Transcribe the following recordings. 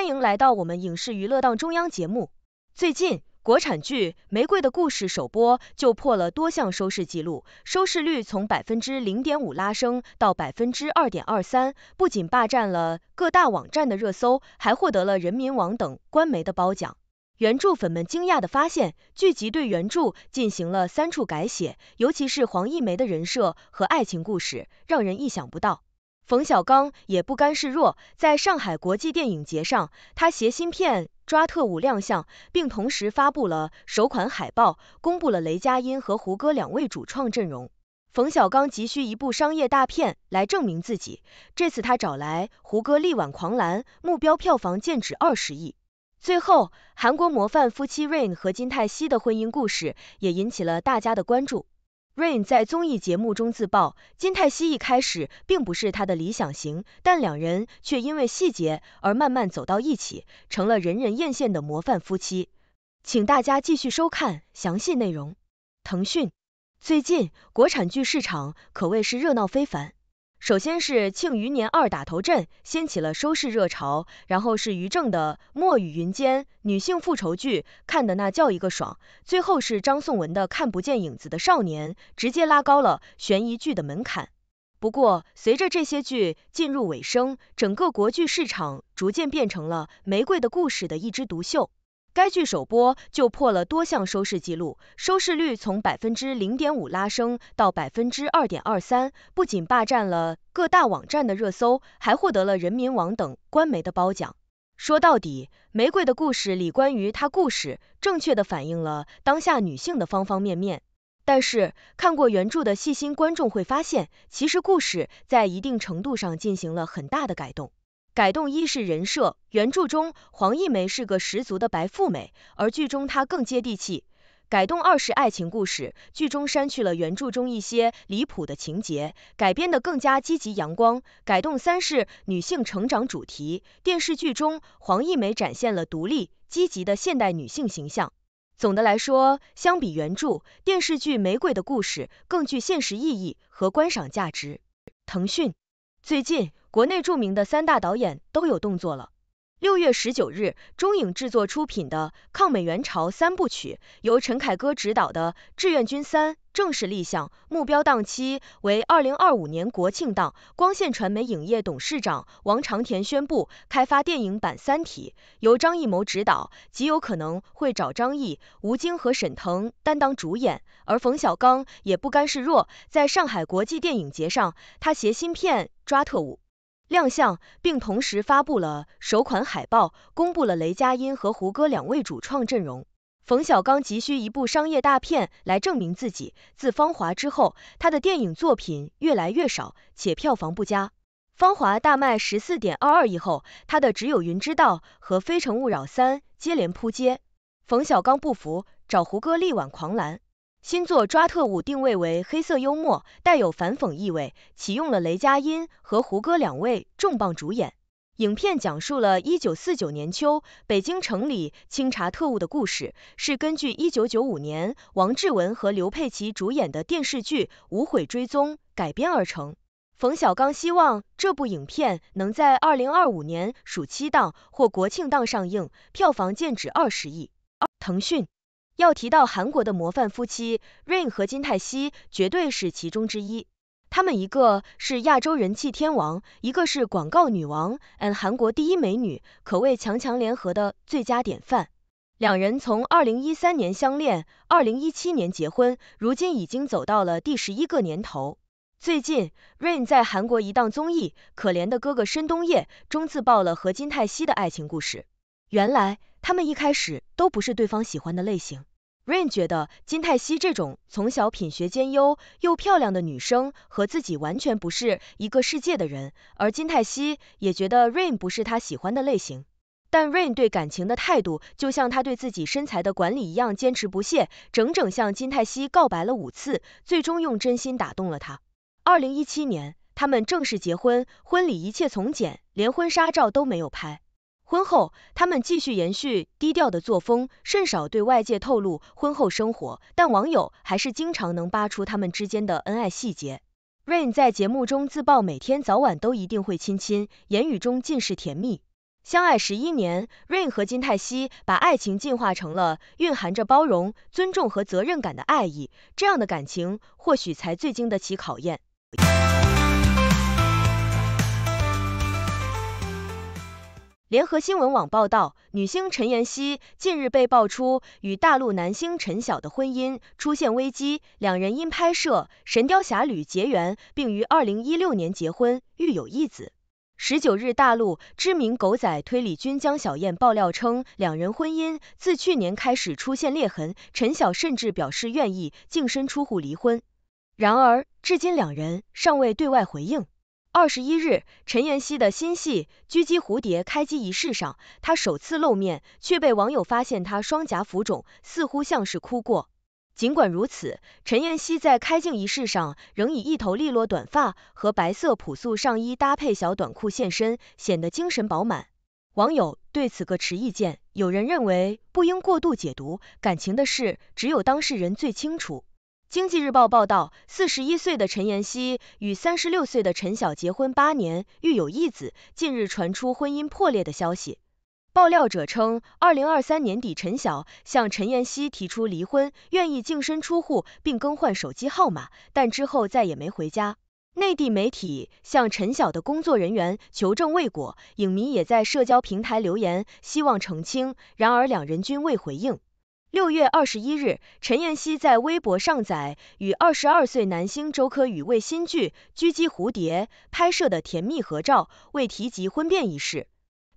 欢迎来到我们影视娱乐档中央节目。最近，国产剧《玫瑰的故事》首播就破了多项收视记录，收视率从百分之零点五拉升到百分之二点二三，不仅霸占了各大网站的热搜，还获得了人民网等官媒的褒奖。原著粉们惊讶的发现，剧集对原著进行了三处改写，尤其是黄亦玫的人设和爱情故事，让人意想不到。冯小刚也不甘示弱，在上海国际电影节上，他携新片《抓特务》亮相，并同时发布了首款海报，公布了雷佳音和胡歌两位主创阵容。冯小刚急需一部商业大片来证明自己，这次他找来胡歌力挽狂澜，目标票房剑指二十亿。最后，韩国模范夫妻 Rain 和金泰熙的婚姻故事也引起了大家的关注。Rain 在综艺节目中自曝，金泰熙一开始并不是他的理想型，但两人却因为细节而慢慢走到一起，成了人人艳羡的模范夫妻。请大家继续收看详细内容。腾讯最近国产剧市场可谓是热闹非凡。首先是庆余年二打头阵，掀起了收视热潮，然后是于正的《墨雨云间》女性复仇剧，看的那叫一个爽，最后是张颂文的《看不见影子的少年》，直接拉高了悬疑剧的门槛。不过，随着这些剧进入尾声，整个国剧市场逐渐变成了《玫瑰的故事》的一枝独秀。该剧首播就破了多项收视记录，收视率从百分之零点五拉升到百分之二点二三，不仅霸占了各大网站的热搜，还获得了人民网等官媒的褒奖。说到底，《玫瑰的故事》里关于她故事，正确的反映了当下女性的方方面面。但是，看过原著的细心观众会发现，其实故事在一定程度上进行了很大的改动。改动一是人设，原著中黄亦玫是个十足的白富美，而剧中她更接地气。改动二是爱情故事，剧中删去了原著中一些离谱的情节，改编的更加积极阳光。改动三是女性成长主题，电视剧中黄亦玫展现了独立、积极的现代女性形象。总的来说，相比原著，电视剧《玫瑰的故事》更具现实意义和观赏价值。腾讯最近。国内著名的三大导演都有动作了。六月十九日，中影制作出品的《抗美援朝》三部曲，由陈凯歌执导的《志愿军三》正式立项，目标档期为二零二五年国庆档。光线传媒影业董事长王长田宣布开发电影版《三体》，由张艺谋执导，极有可能会找张译、吴京和沈腾担当主演。而冯小刚也不甘示弱，在上海国际电影节上，他携新片《抓特务》。亮相，并同时发布了首款海报，公布了雷佳音和胡歌两位主创阵容。冯小刚急需一部商业大片来证明自己，自《芳华》之后，他的电影作品越来越少，且票房不佳。《芳华》大卖十四点二二亿后，他的《只有云知道》和《非诚勿扰三》接连扑街，冯小刚不服，找胡歌力挽狂澜。新作《抓特务》定位为黑色幽默，带有反讽意味，启用了雷佳音和胡歌两位重磅主演。影片讲述了1949年秋北京城里清查特务的故事，是根据1995年王志文和刘佩琦主演的电视剧《无悔追踪》改编而成。冯小刚希望这部影片能在2025年暑期档或国庆档上映，票房剑指二十亿。腾讯。要提到韩国的模范夫妻，Rain 和金泰熙绝对是其中之一。他们一个是亚洲人气天王，一个是广告女王，and 韩国第一美女，可谓强强联合的最佳典范。两人从2013年相恋，2017年结婚，如今已经走到了第十一个年头。最近，Rain 在韩国一档综艺，可怜的哥哥申东烨，中自曝了和金泰熙的爱情故事。原来，他们一开始都不是对方喜欢的类型。Rain 觉得金泰熙这种从小品学兼优又漂亮的女生和自己完全不是一个世界的人，而金泰熙也觉得 Rain 不是他喜欢的类型。但 Rain 对感情的态度就像他对自己身材的管理一样坚持不懈，整整向金泰熙告白了五次，最终用真心打动了他。二零一七年，他们正式结婚，婚礼一切从简，连婚纱照都没有拍。婚后，他们继续延续低调的作风，甚少对外界透露婚后生活，但网友还是经常能扒出他们之间的恩爱细节。Rain 在节目中自曝每天早晚都一定会亲亲，言语中尽是甜蜜。相爱十一年，Rain 和金泰熙把爱情进化成了蕴含着包容、尊重和责任感的爱意，这样的感情或许才最经得起考验。联合新闻网报道，女星陈妍希近日被爆出与大陆男星陈晓的婚姻出现危机，两人因拍摄《神雕侠侣》结缘，并于二零一六年结婚，育有一子。十九日，大陆知名狗仔推理君江小燕爆料称，两人婚姻自去年开始出现裂痕，陈晓甚至表示愿意净身出户离婚。然而，至今两人尚未对外回应。二十一日，陈妍希的新戏《狙击蝴蝶》开机仪式上，她首次露面，却被网友发现她双颊浮肿，似乎像是哭过。尽管如此，陈妍希在开镜仪式上仍以一头利落短发和白色朴素上衣搭配小短裤现身，显得精神饱满。网友对此各持意见，有人认为不应过度解读感情的事，只有当事人最清楚。经济日报报道，四十一岁的陈妍希与三十六岁的陈晓结婚八年，育有一子，近日传出婚姻破裂的消息。爆料者称，二零二三年底陈晓向陈妍希提出离婚，愿意净身出户并更换手机号码，但之后再也没回家。内地媒体向陈晓的工作人员求证未果，影迷也在社交平台留言希望澄清，然而两人均未回应。六月二十一日，陈妍希在微博上载与二十二岁男星周柯宇为新剧《狙击蝴蝶》拍摄的甜蜜合照，未提及婚变一事。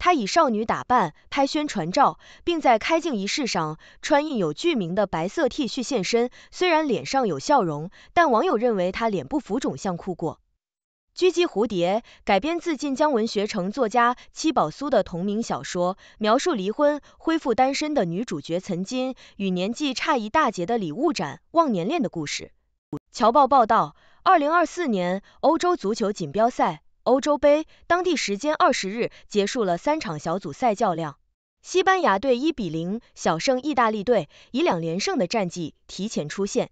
她以少女打扮拍宣传照，并在开镜仪式上穿印有剧名的白色 T 恤现身。虽然脸上有笑容，但网友认为她脸部浮肿像哭过。《狙击蝴蝶》改编自晋江文学城作家七宝苏的同名小说，描述离婚恢复单身的女主角岑金与年纪差一大截的李物展忘年恋的故事。侨报报道，2024年欧洲足球锦标赛（欧洲杯）当地时间20日结束了三场小组赛较量，西班牙队1比0小胜意大利队，以两连胜的战绩提前出线。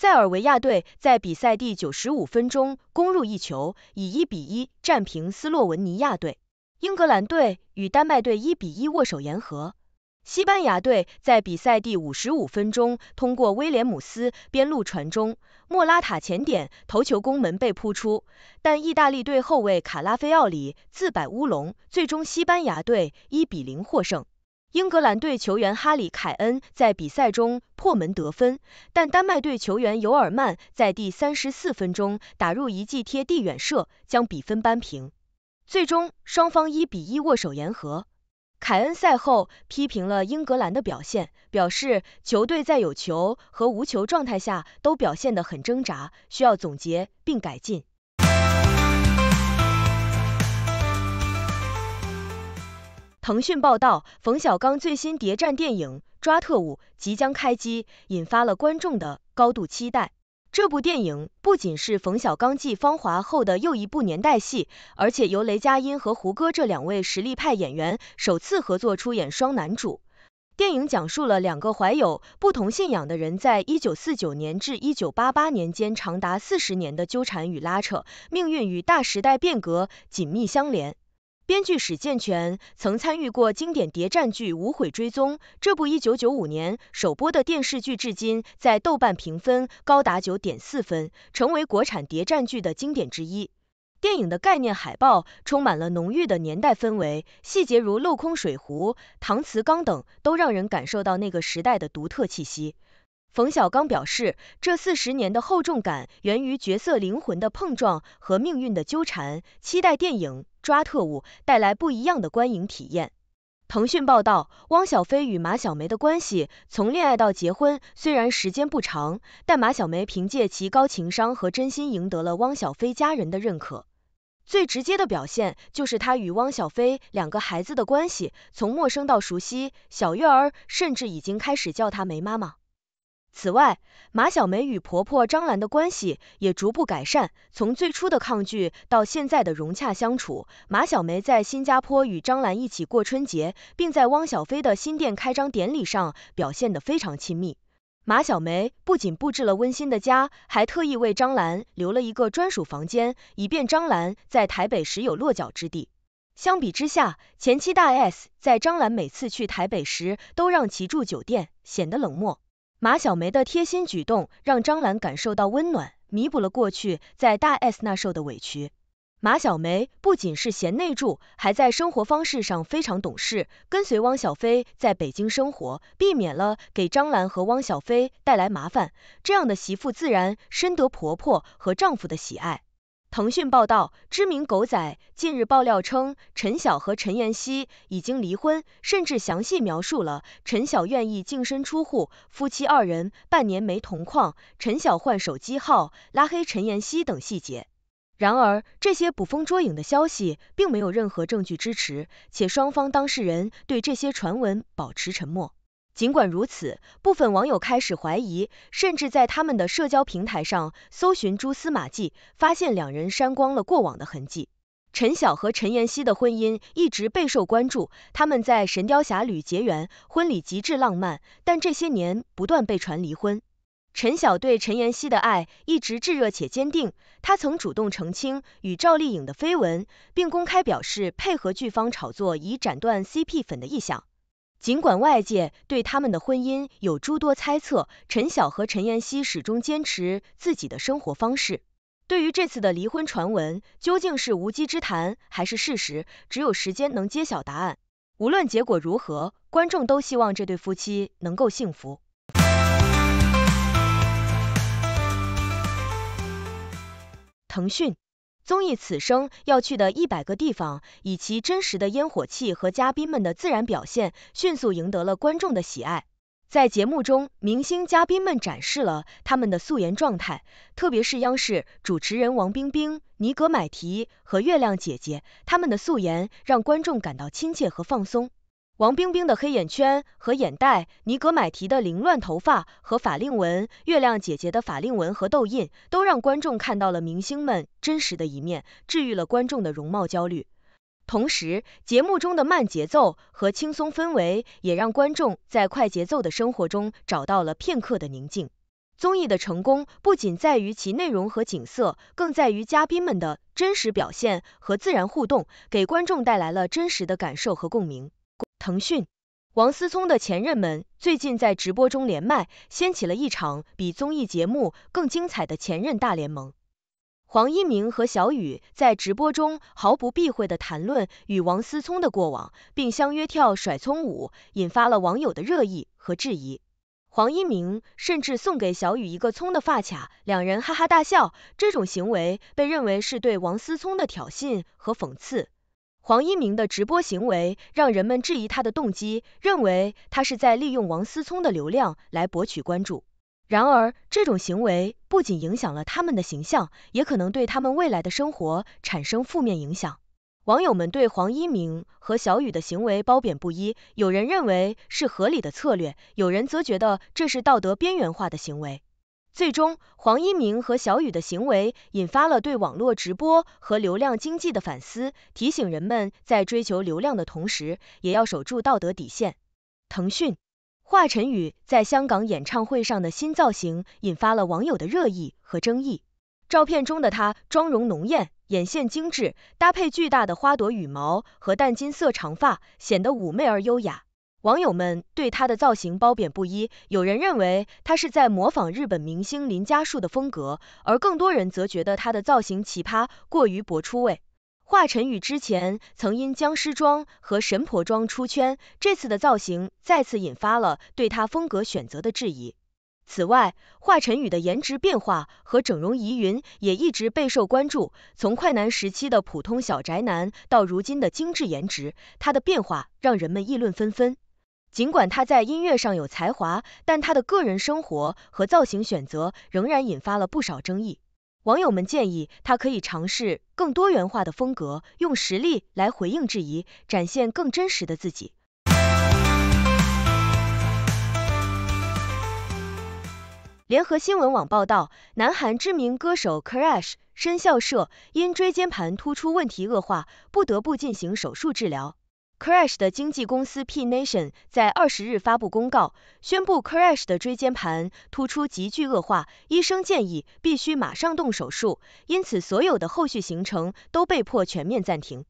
塞尔维亚队在比赛第九十五分钟攻入一球，以一比一战平斯洛文尼亚队。英格兰队与丹麦队一比一握手言和。西班牙队在比赛第五十五分钟通过威廉姆斯边路传中，莫拉塔前点头球攻门被扑出，但意大利队后卫卡拉菲奥里自摆乌龙，最终西班牙队一比零获胜。英格兰队球员哈里·凯恩在比赛中破门得分，但丹麦队球员尤尔曼在第三十四分钟打入一记贴地远射，将比分扳平。最终，双方一比一握手言和。凯恩赛后批评了英格兰的表现，表示球队在有球和无球状态下都表现得很挣扎，需要总结并改进。腾讯报道，冯小刚最新谍战电影《抓特务》即将开机，引发了观众的高度期待。这部电影不仅是冯小刚继《芳华》后的又一部年代戏，而且由雷佳音和胡歌这两位实力派演员首次合作出演双男主。电影讲述了两个怀有不同信仰的人，在一九四九年至一九八八年间长达四十年的纠缠与拉扯，命运与大时代变革紧密相连。编剧史健全曾参与过经典谍战剧《无悔追踪》，这部一九九五年首播的电视剧，至今在豆瓣评分高达九点四分，成为国产谍战剧的经典之一。电影的概念海报充满了浓郁的年代氛围，细节如镂空水壶、搪瓷缸等，都让人感受到那个时代的独特气息。冯小刚表示，这四十年的厚重感源于角色灵魂的碰撞和命运的纠缠，期待电影。抓特务带来不一样的观影体验。腾讯报道，汪小菲与马小梅的关系从恋爱到结婚，虽然时间不长，但马小梅凭借其高情商和真心赢得了汪小菲家人的认可。最直接的表现就是她与汪小菲两个孩子的关系从陌生到熟悉，小月儿甚至已经开始叫她梅妈妈。此外，马小梅与婆婆张兰的关系也逐步改善，从最初的抗拒到现在的融洽相处。马小梅在新加坡与张兰一起过春节，并在汪小菲的新店开张典礼上表现得非常亲密。马小梅不仅布置了温馨的家，还特意为张兰留了一个专属房间，以便张兰在台北时有落脚之地。相比之下，前妻大 S 在张兰每次去台北时都让其住酒店，显得冷漠。马小梅的贴心举动让张兰感受到温暖，弥补了过去在大 S 那受的委屈。马小梅不仅是贤内助，还在生活方式上非常懂事，跟随汪小菲在北京生活，避免了给张兰和汪小菲带来麻烦。这样的媳妇自然深得婆婆和丈夫的喜爱。腾讯报道，知名狗仔近日爆料称，陈晓和陈妍希已经离婚，甚至详细描述了陈晓愿意净身出户、夫妻二人半年没同框、陈晓换手机号、拉黑陈妍希等细节。然而，这些捕风捉影的消息并没有任何证据支持，且双方当事人对这些传闻保持沉默。尽管如此，部分网友开始怀疑，甚至在他们的社交平台上搜寻蛛丝马迹，发现两人删光了过往的痕迹。陈晓和陈妍希的婚姻一直备受关注，他们在《神雕侠侣》结缘，婚礼极致浪漫，但这些年不断被传离婚。陈晓对陈妍希的爱一直炙热且坚定，他曾主动澄清与赵丽颖的绯闻，并公开表示配合剧方炒作，以斩断 CP 粉的意向。尽管外界对他们的婚姻有诸多猜测，陈晓和陈妍希始终坚持自己的生活方式。对于这次的离婚传闻，究竟是无稽之谈还是事实，只有时间能揭晓答案。无论结果如何，观众都希望这对夫妻能够幸福。腾讯。综艺《此生要去的一百个地方》以其真实的烟火气和嘉宾们的自然表现，迅速赢得了观众的喜爱。在节目中，明星嘉宾们展示了他们的素颜状态，特别是央视主持人王冰冰、尼格买提和月亮姐姐，他们的素颜让观众感到亲切和放松。王冰冰的黑眼圈和眼袋，尼格买提的凌乱头发和法令纹，月亮姐姐的法令纹和痘印，都让观众看到了明星们真实的一面，治愈了观众的容貌焦虑。同时，节目中的慢节奏和轻松氛围，也让观众在快节奏的生活中找到了片刻的宁静。综艺的成功不仅在于其内容和景色，更在于嘉宾们的真实表现和自然互动，给观众带来了真实的感受和共鸣。腾讯，王思聪的前任们最近在直播中连麦，掀起了一场比综艺节目更精彩的前任大联盟。黄一鸣和小雨在直播中毫不避讳的谈论与王思聪的过往，并相约跳甩葱舞，引发了网友的热议和质疑。黄一鸣甚至送给小雨一个葱的发卡，两人哈哈大笑，这种行为被认为是对王思聪的挑衅和讽刺。黄一鸣的直播行为让人们质疑他的动机，认为他是在利用王思聪的流量来博取关注。然而，这种行为不仅影响了他们的形象，也可能对他们未来的生活产生负面影响。网友们对黄一鸣和小雨的行为褒贬不一，有人认为是合理的策略，有人则觉得这是道德边缘化的行为。最终，黄一鸣和小雨的行为引发了对网络直播和流量经济的反思，提醒人们在追求流量的同时，也要守住道德底线。腾讯，华晨宇在香港演唱会上的新造型引发了网友的热议和争议。照片中的他妆容浓艳，眼线精致，搭配巨大的花朵羽毛和淡金色长发，显得妩媚而优雅。网友们对他的造型褒贬不一，有人认为他是在模仿日本明星林嘉树的风格，而更多人则觉得他的造型奇葩，过于博出位。华晨宇之前曾因僵尸妆和神婆妆出圈，这次的造型再次引发了对他风格选择的质疑。此外，华晨宇的颜值变化和整容疑云也一直备受关注。从快男时期的普通小宅男到如今的精致颜值，他的变化让人们议论纷纷。尽管他在音乐上有才华，但他的个人生活和造型选择仍然引发了不少争议。网友们建议他可以尝试更多元化的风格，用实力来回应质疑，展现更真实的自己。联合新闻网报道，南韩知名歌手 Crash 深校社因椎间盘突出问题恶化，不得不进行手术治疗。Crash 的经纪公司 P Nation 在二十日发布公告，宣布 Crash 的椎间盘突出急剧恶化，医生建议必须马上动手术，因此所有的后续行程都被迫全面暂停。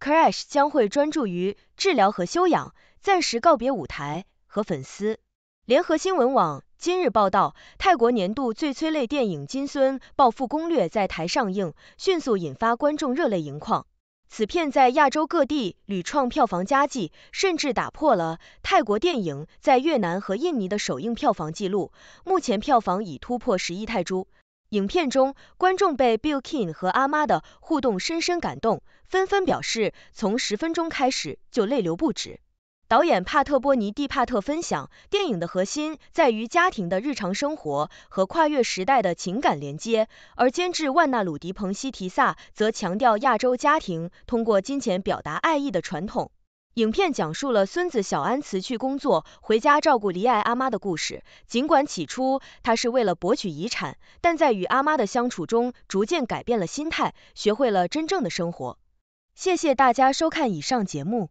Crash 将会专注于治疗和休养，暂时告别舞台和粉丝。联合新闻网今日报道，泰国年度最催泪电影《金孙暴富攻略》在台上映，迅速引发观众热泪盈眶。此片在亚洲各地屡创票房佳绩，甚至打破了泰国电影在越南和印尼的首映票房纪录。目前票房已突破十亿泰铢。影片中，观众被 Billkin 和阿妈的互动深深感动，纷纷表示从十分钟开始就泪流不止。导演帕特波尼蒂帕特分享，电影的核心在于家庭的日常生活和跨越时代的情感连接。而监制万纳鲁迪蓬西提萨则强调亚洲家庭通过金钱表达爱意的传统。影片讲述了孙子小安辞去工作，回家照顾离爱阿妈的故事。尽管起初他是为了博取遗产，但在与阿妈的相处中，逐渐改变了心态，学会了真正的生活。谢谢大家收看以上节目。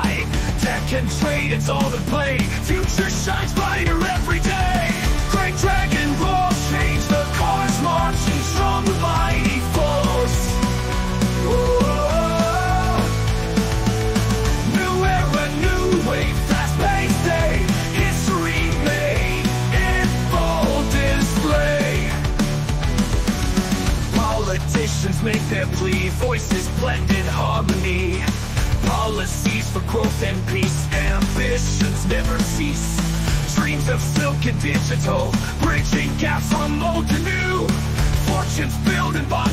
can trade, it's all the play. Future shines brighter every day. Great Dragon Ball change the cars, marching strong mighty force. Ooh. New era, new wave, fast paced day. History made in full display. Politicians make their plea, voices blend in harmony for growth and peace. Ambitions never cease. Dreams of silk and digital, bridging gaps on old to new. Fortunes built and bought.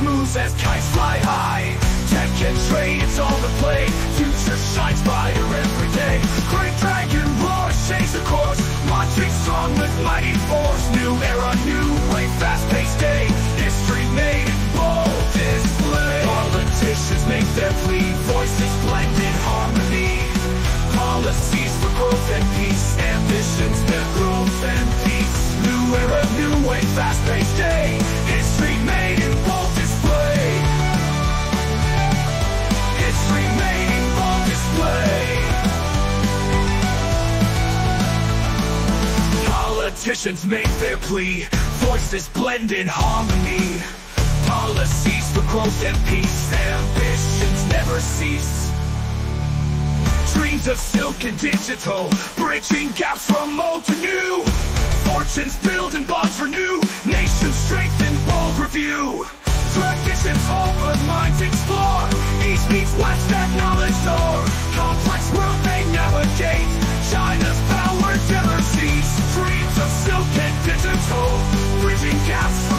smooth as kites fly high Tech and trade, it's all the play Future shines brighter every day Great dragon roar, shakes the course Marching strong with mighty force New era, new way, fast-paced day History made bold display Politicians make their plea Voices blend in harmony Policies for growth and peace Ambitions, their growth and peace New era, new way, fast-paced day Politicians make their plea, voices blend in harmony. Policies for growth and peace, ambitions never cease. Dreams of silk and digital, bridging gaps from old to new. Fortunes build and bonds renew, nations strengthen, world review. Traditions but minds explore, east meets west, that knowledge store. Complex world they navigate. hope, bridging gaps